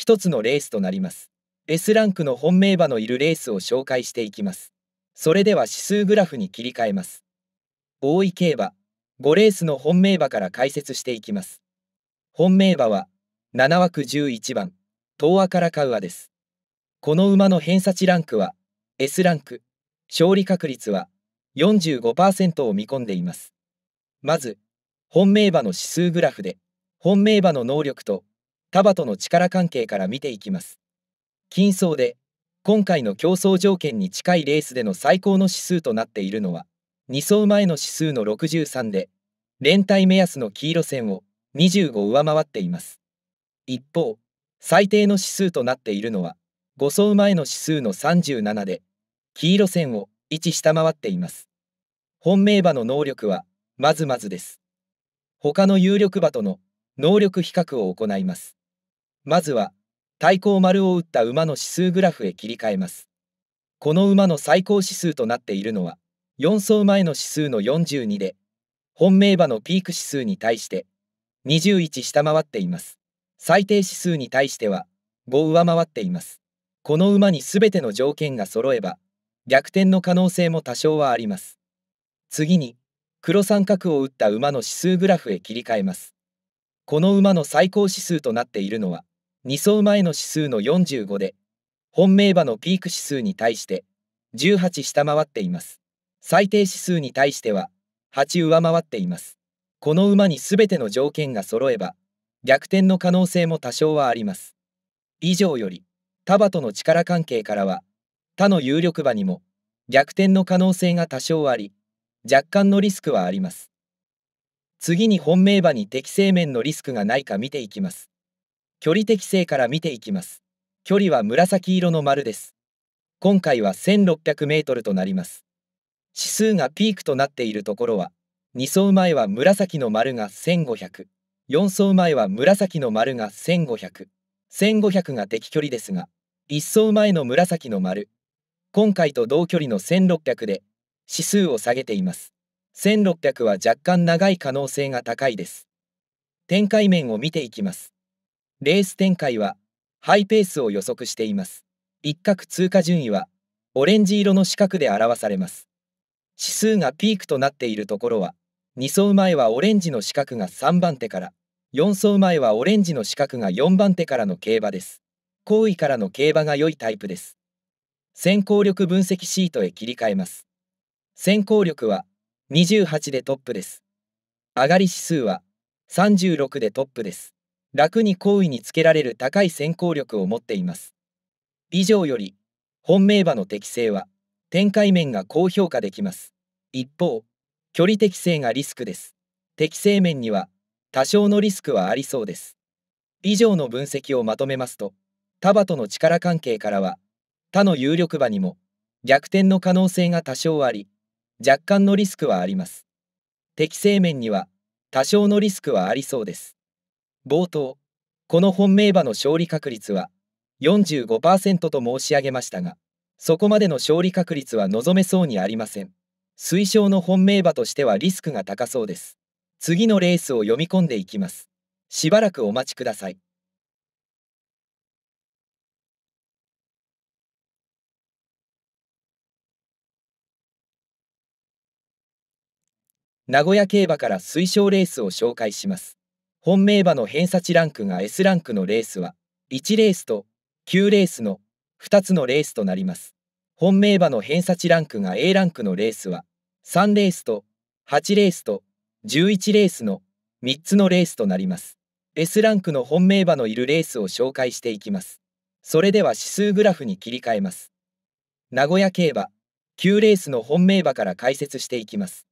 一つのレースとなります。S ランクの本命馬のいるレースを紹介していきます。それでは指数グラフに切り替えます。大井競馬、5レースの本命馬から解説していきます。本命馬は、7枠11番、東亜からカウアです。この馬の偏差値ランクは、S ランク、勝利確率は45%を見込んでいます。まず、本命馬の指数グラフで、本命馬の能力と束との力関係から見ていきます。金層で、今回の競争条件に近いレースでの最高の指数となっているのは、2走前の指数の63で、連帯目安の黄色線を25上回っています。一方、最低の指数となっているのは、5走前の指数の37で、黄色線を1下回っています。本命馬の能力は、まずまずです。他の有力馬との能力比較を行います。まずは対抗丸を打った馬の指数グラフへ切り替えます。この馬の最高指数となっているのは4走前の指数の42で本命馬のピーク指数に対して21下回っています。最低指数に対しては5上回っています。この馬に全ての条件が揃えば逆転の可能性も多少はあります。次に黒三角を打った馬の指数グラフへ切り替えます。この馬の最高指数となっているのは2走前の指数の45で、本命馬のピーク指数に対して18下回っています。最低指数に対しては8上回っています。この馬に全ての条件が揃えば、逆転の可能性も多少はあります。以上より、タバとの力関係からは、他の有力馬にも逆転の可能性が多少あり、若干のリスクはあります。次に本命馬に適正面のリスクがないか見ていきます。距離適性から見ていきます。距離は紫色の丸です。今回は1600 m となります。指数がピークとなっているところは、2走前は紫の丸が1500、4走前は紫の丸が1500、1500が適距離ですが、1走前の紫の丸、今回と同距離の1600で指数を下げています。1600は若干長い可能性が高いです。展開面を見ていきます。レース展開はハイペースを予測しています。一角通過順位はオレンジ色の四角で表されます。指数がピークとなっているところは2走前はオレンジの四角が3番手から4走前はオレンジの四角が4番手からの競馬です。後位からの競馬が良いタイプです。先行力分析シートへ切り替えます。先行力は28でトップです。上がり指数は36でトップです。楽に好意につけられる高い先行力を持っています。以上より、本命馬の適性は、展開面が高評価できます。一方、距離適性がリスクです。適性面には、多少のリスクはありそうです。以上の分析をまとめますと、タバとの力関係からは、他の有力馬にも、逆転の可能性が多少あり、若干のリスクはあります。適性面には、多少のリスクはありそうです。冒頭、この本命馬の勝利確率は45%と申し上げましたが、そこまでの勝利確率は望めそうにありません。推奨の本命馬としてはリスクが高そうです。次のレースを読み込んでいきます。しばらくお待ちください。名古屋競馬から推奨レースを紹介します。本命馬の偏差値ランクが S ランクのレースは、1レースと9レースの2つのレースとなります。本命馬の偏差値ランクが A ランクのレースは、3レースと8レースと11レースの3つのレースとなります。S ランクの本命馬のいるレースを紹介していきます。それでは指数グラフに切り替えます。名古屋競馬、9レースの本命馬から解説していきます。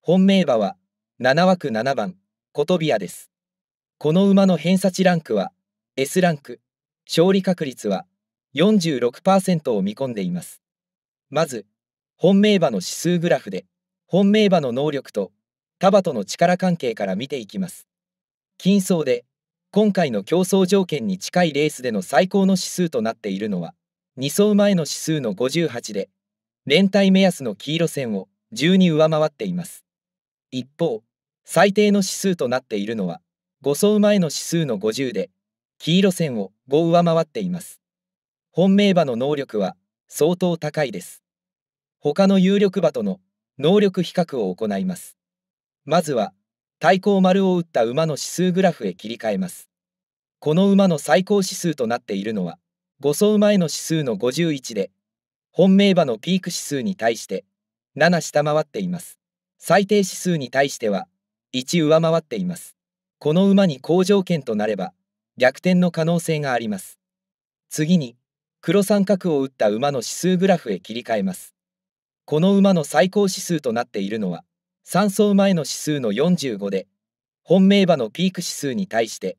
本命馬は、7枠7番、コトビアです。この馬の偏差値ランクは S ランク、勝利確率は46%を見込んでいます。まず、本命馬の指数グラフで、本命馬の能力とタバとの力関係から見ていきます。金層で、今回の競争条件に近いレースでの最高の指数となっているのは、2走前の指数の58で、連帯目安の黄色線を10に上回っています。一方、最低の指数となっているのは、5走前の指数の50で、黄色線を5上回っています。本命馬の能力は相当高いです。他の有力馬との能力比較を行います。まずは、対抗丸を打った馬の指数グラフへ切り替えます。この馬の最高指数となっているのは、5走前の指数の51で、本命馬のピーク指数に対して7下回っています。最低指数に対しては1上回っています。この馬に好条件となれば逆転の可能性があります次に黒三角を打った馬の指数グラフへ切り替えますこの馬の最高指数となっているのは3走前の指数の45で本命馬のピーク指数に対して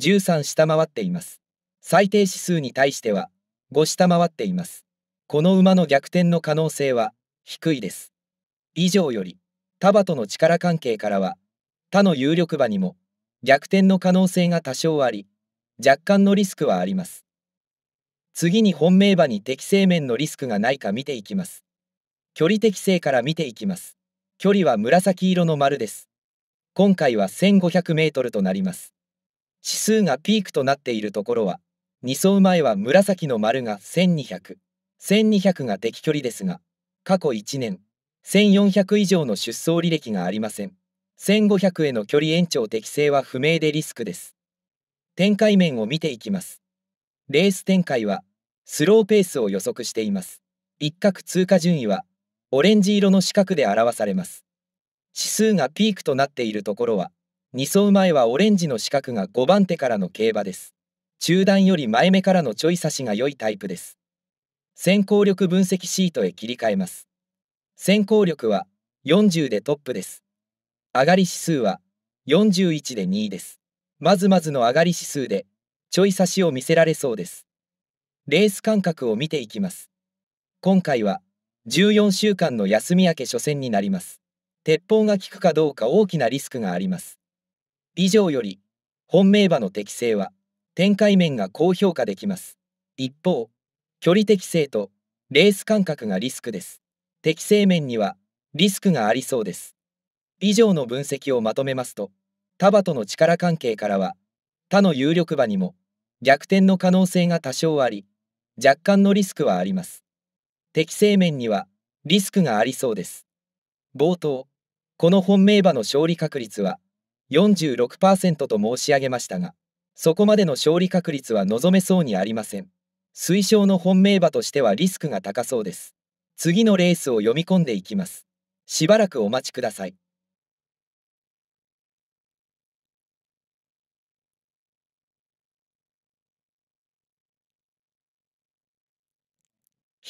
13下回っています最低指数に対しては5下回っていますこの馬の逆転の可能性は低いです以上よりタバとの力関係からは他の有力馬にも逆転の可能性が多少あり、若干のリスクはあります。次に本命馬に適正面のリスクがないか見ていきます。距離適正から見ていきます。距離は紫色の丸です。今回は1500メートルとなります。指数がピークとなっているところは、2走前は紫の丸が1200、1200が適距離ですが、過去1年、1400以上の出走履歴がありません。1500への距離延長適正は不明でリスクです。展開面を見ていきます。レース展開はスローペースを予測しています。一角通過順位はオレンジ色の四角で表されます。指数がピークとなっているところは2走前はオレンジの四角が5番手からの競馬です。中段より前目からのちょい差しが良いタイプです。先行力分析シートへ切り替えます。先行力は40でトップです。上がり指数は41で2位です。まずまずの上がり指数で、ちょい差しを見せられそうです。レース間隔を見ていきます。今回は、14週間の休み明け初戦になります。鉄砲が効くかどうか大きなリスクがあります。以上より、本命馬の適性は、展開面が高評価できます。一方、距離適性とレース間隔がリスクです。適性面にはリスクがありそうです。以上の分析をまとめますと他馬との力関係からは他の有力馬にも逆転の可能性が多少あり若干のリスクはあります適正面にはリスクがありそうです冒頭この本命馬の勝利確率は46%と申し上げましたがそこまでの勝利確率は望めそうにありません推奨の本命馬としてはリスクが高そうです次のレースを読み込んでいきますしばらくお待ちください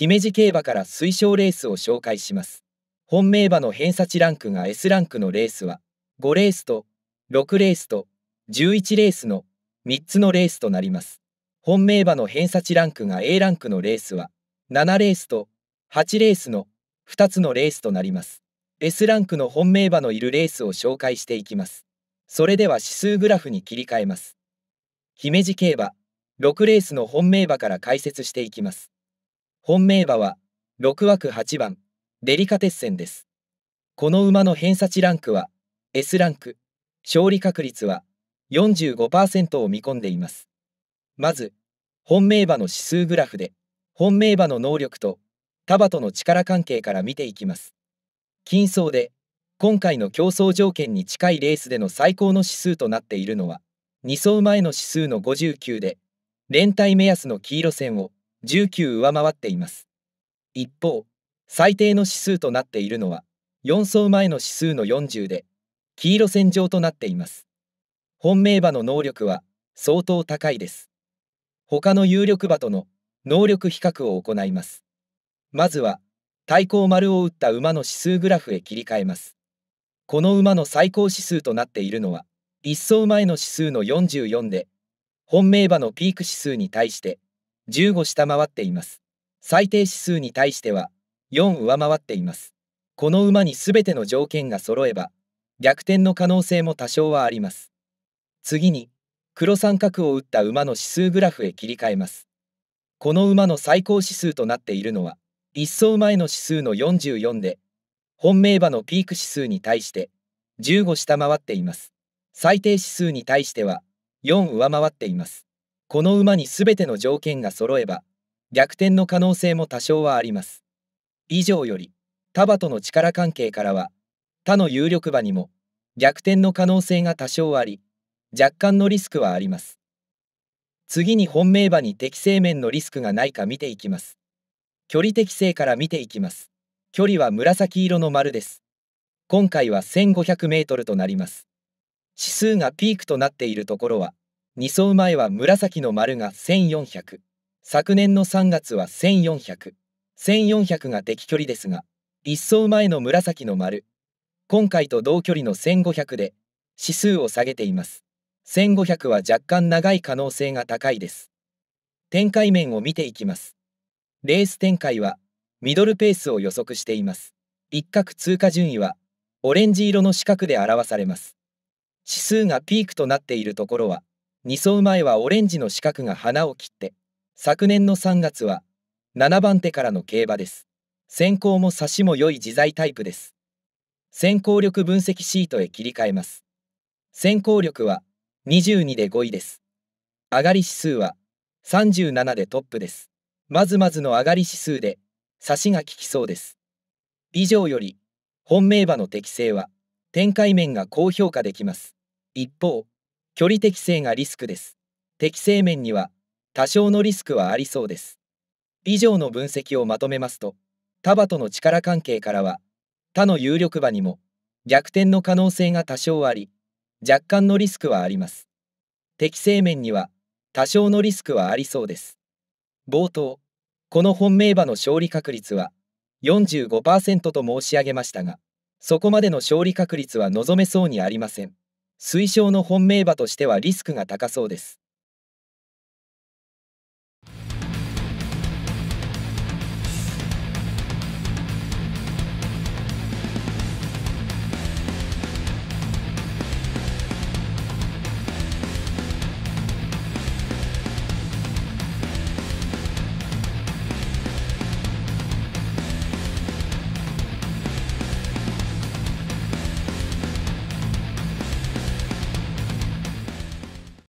姫路競馬から推奨レースを紹介します。本命馬の偏差値ランクが S ランクのレースは、5レースと6レースと11レースの3つのレースとなります。本命馬の偏差値ランクが A ランクのレースは、7レースと8レースの2つのレースとなります。S ランクの本命馬のいるレースを紹介していきます。それでは指数グラフに切り替えます。姫路競馬、6レースの本命馬から解説していきます。本命馬は6枠8番デリカテッセンです。この馬の偏差値ランクは S ランク、勝利確率は45%を見込んでいます。まず、本命馬の指数グラフで、本命馬の能力とタバとの力関係から見ていきます。金層で、今回の競争条件に近いレースでの最高の指数となっているのは、2走前の指数の59で、連帯目安の黄色線を19上回っています一方最低の指数となっているのは4走前の指数の40で黄色線上となっています本命馬の能力は相当高いです他の有力馬との能力比較を行いますまずは対抗丸を打った馬の指数グラフへ切り替えますこの馬の最高指数となっているのは1走前の指数の44で本命馬のピーク指数に対して15下回っています。最低指数に対しては4上回っています。この馬に全ての条件が揃えば逆転の可能性も多少はあります。次に黒三角を打った馬の指数グラフへ切り替えます。この馬の最高指数となっているのは1走前の指数の44で本命馬のピーク指数に対して15下回っています。最低指数に対しては4上回っています。この馬に全ての条件が揃えば逆転の可能性も多少はあります以上より他馬との力関係からは他の有力馬にも逆転の可能性が多少あり若干のリスクはあります次に本命馬に適正面のリスクがないか見ていきます距離適正から見ていきます距離は紫色の丸です今回は 1500m となります指数がピークとなっているところは2走前は紫の丸が1400昨年の3月は14001400が敵距離ですが1走前の紫の丸今回と同距離の1500で指数を下げています1500は若干長い可能性が高いです展開面を見ていきますレース展開はミドルペースを予測しています一角通過順位はオレンジ色の四角で表されます指数がピークとなっているところは2走前はオレンジの四角が花を切って昨年の3月は7番手からの競馬です先行も差しも良い自在タイプです先行力分析シートへ切り替えます先行力は22で5位です上がり指数は37でトップですまずまずの上がり指数で差しが効きそうです以上より本命馬の適性は展開面が高評価できます一方距離適正がリスクです。適正面には多少のリスクはありそうです。以上の分析をまとめますと、他馬との力関係からは、他の有力馬にも逆転の可能性が多少あり、若干のリスクはあります。適正面には多少のリスクはありそうです。冒頭、この本命馬の勝利確率は45%と申し上げましたが、そこまでの勝利確率は望めそうにありません。推奨の本命馬としてはリスクが高そうです。